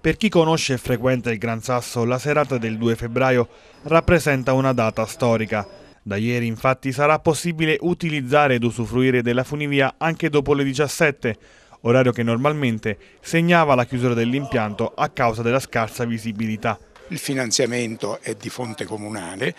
Per chi conosce e frequenta il Gran Sasso, la serata del 2 febbraio rappresenta una data storica. Da ieri infatti sarà possibile utilizzare ed usufruire della funivia anche dopo le 17, orario che normalmente segnava la chiusura dell'impianto a causa della scarsa visibilità. Il finanziamento è di fonte comunale,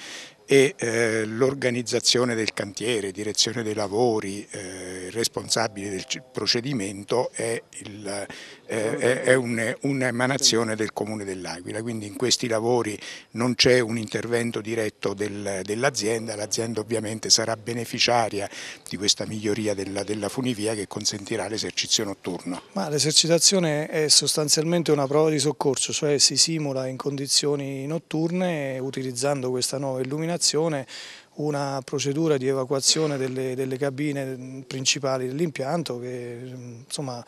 e eh, l'organizzazione del cantiere, direzione dei lavori, eh, responsabile del procedimento è, il, eh, è un'emanazione del Comune dell'Aquila, quindi in questi lavori non c'è un intervento diretto del, dell'azienda, l'azienda ovviamente sarà beneficiaria di questa miglioria della, della funivia che consentirà l'esercizio notturno. Ma l'esercitazione è sostanzialmente una prova di soccorso, cioè si simula in condizioni notturne utilizzando questa nuova illuminazione applicazione una procedura di evacuazione delle, delle cabine principali dell'impianto che insomma,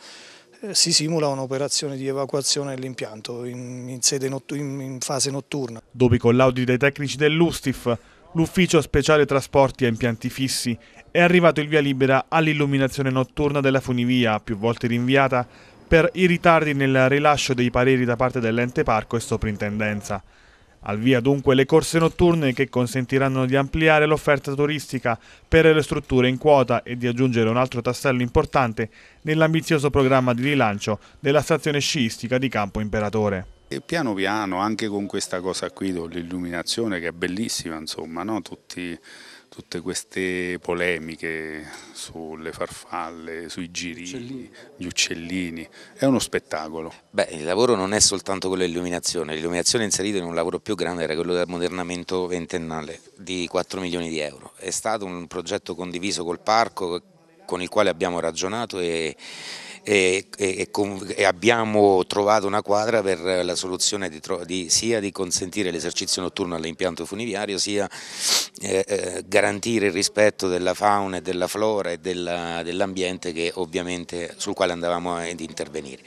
eh, si simula un'operazione di evacuazione dell'impianto in, in, in, fase notturna. Dopo i collaudi dei tecnici dell'Ustif, l'Ufficio Speciale Trasporti a Impianti Fissi è arrivato il via libera all'illuminazione notturna della funivia, più volte rinviata, per i ritardi nel rilascio dei pareri da parte dell'ente parco e soprintendenza. Al via dunque le corse notturne che consentiranno di ampliare l'offerta turistica per le strutture in quota e di aggiungere un altro tassello importante nell'ambizioso programma di rilancio della stazione sciistica di Campo Imperatore. E piano piano, anche con questa cosa qui dell'illuminazione che è bellissima, insomma, no? tutti tutte queste polemiche sulle farfalle, sui girini, uccellini. gli uccellini, è uno spettacolo. Beh, il lavoro non è soltanto quello dell'illuminazione, l'illuminazione inserita in un lavoro più grande era quello del modernamento ventennale di 4 milioni di euro. È stato un progetto condiviso col parco con il quale abbiamo ragionato e, e, e, e abbiamo trovato una quadra per la soluzione di, di, sia di consentire l'esercizio notturno all'impianto funiviario sia eh, eh, garantire il rispetto della fauna e della flora e dell'ambiente sul quale andavamo ad intervenire.